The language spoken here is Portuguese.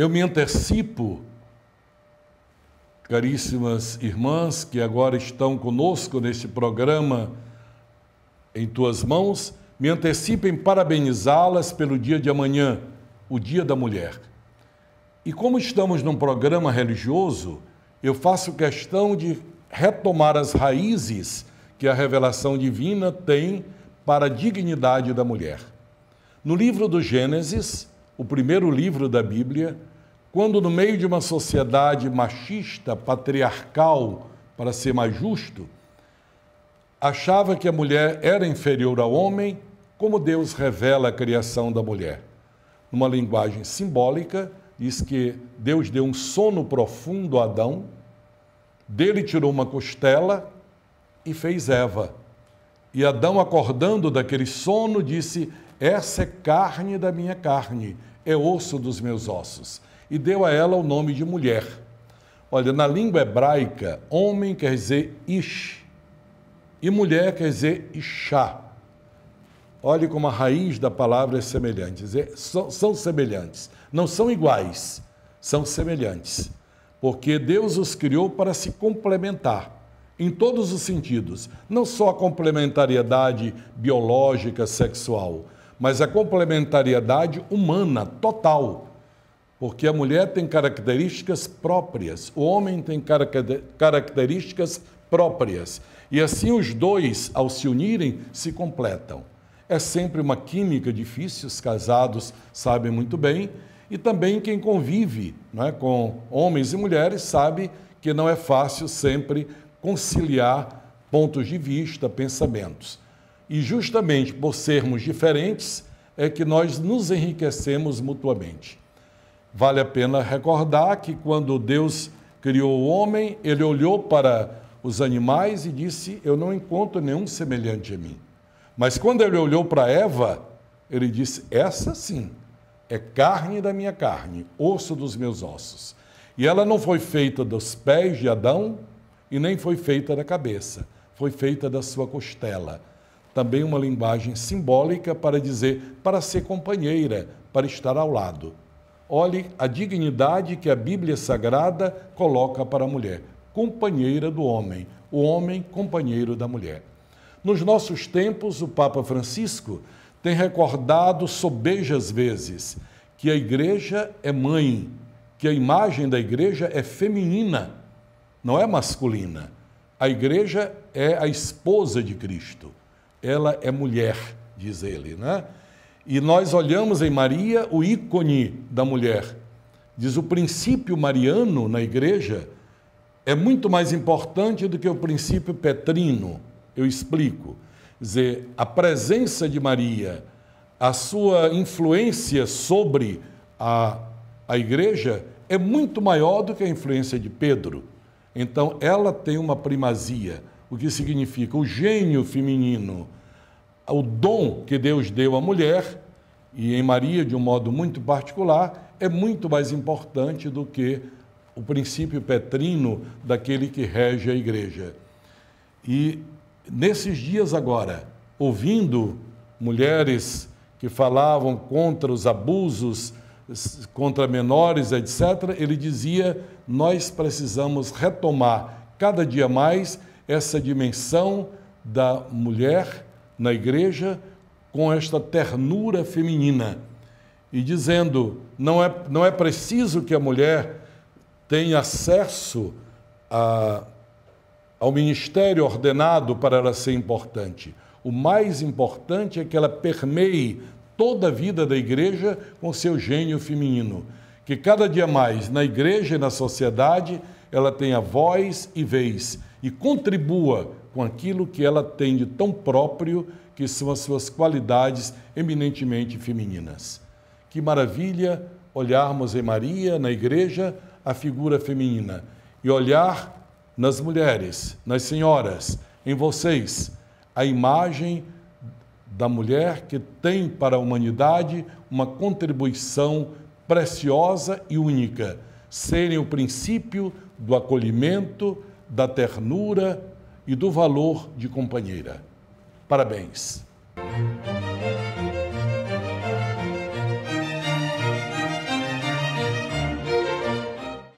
Eu me antecipo, caríssimas irmãs que agora estão conosco neste programa em tuas mãos, me antecipo em parabenizá-las pelo dia de amanhã, o Dia da Mulher. E como estamos num programa religioso, eu faço questão de retomar as raízes que a revelação divina tem para a dignidade da mulher. No livro do Gênesis, o primeiro livro da Bíblia, quando, no meio de uma sociedade machista, patriarcal, para ser mais justo, achava que a mulher era inferior ao homem, como Deus revela a criação da mulher. Numa linguagem simbólica, diz que Deus deu um sono profundo a Adão, dele tirou uma costela e fez Eva. E Adão, acordando daquele sono, disse: Essa é carne da minha carne é osso dos meus ossos, e deu a ela o nome de mulher. Olha, na língua hebraica, homem quer dizer ish, e mulher quer dizer ishá. Olhe como a raiz da palavra é semelhante. São semelhantes. Não são iguais, são semelhantes. Porque Deus os criou para se complementar em todos os sentidos, não só a complementariedade biológica, sexual, mas a é complementariedade humana total. Porque a mulher tem características próprias, o homem tem características próprias. E assim os dois, ao se unirem, se completam. É sempre uma química difícil, os casados sabem muito bem, e também quem convive é, com homens e mulheres sabe que não é fácil sempre conciliar pontos de vista, pensamentos. E justamente por sermos diferentes é que nós nos enriquecemos mutuamente. Vale a pena recordar que quando Deus criou o homem, ele olhou para os animais e disse: Eu não encontro nenhum semelhante a mim. Mas quando ele olhou para Eva, ele disse: Essa sim é carne da minha carne, osso dos meus ossos. E ela não foi feita dos pés de Adão e nem foi feita da cabeça, foi feita da sua costela também uma linguagem simbólica para dizer para ser companheira, para estar ao lado. Olhe a dignidade que a Bíblia Sagrada coloca para a mulher, companheira do homem, o homem companheiro da mulher. Nos nossos tempos, o Papa Francisco tem recordado sobejas vezes que a igreja é mãe, que a imagem da igreja é feminina, não é masculina. A igreja é a esposa de Cristo ela é mulher, diz ele, né? E nós olhamos em Maria o ícone da mulher. Diz o princípio mariano na igreja é muito mais importante do que o princípio petrino. Eu explico. Quer dizer, a presença de Maria, a sua influência sobre a, a igreja é muito maior do que a influência de Pedro. Então, ela tem uma primazia o que significa o gênio feminino, o dom que Deus deu à mulher, e em Maria, de um modo muito particular, é muito mais importante do que o princípio petrino daquele que rege a igreja. E nesses dias agora, ouvindo mulheres que falavam contra os abusos, contra menores, etc., ele dizia: nós precisamos retomar cada dia mais essa dimensão da mulher na igreja com esta ternura feminina e dizendo: não é, não é preciso que a mulher tenha acesso a, ao ministério ordenado para ela ser importante. O mais importante é que ela permeie toda a vida da igreja com seu gênio feminino. Que cada dia mais, na igreja e na sociedade, ela tenha voz e vez e contribua com aquilo que ela tem de tão próprio, que são as suas qualidades eminentemente femininas. Que maravilha olharmos em Maria, na igreja, a figura feminina e olhar nas mulheres, nas senhoras, em vocês, a imagem da mulher que tem para a humanidade uma contribuição preciosa e única, serem o princípio do acolhimento, da ternura e do valor de companheira. Parabéns!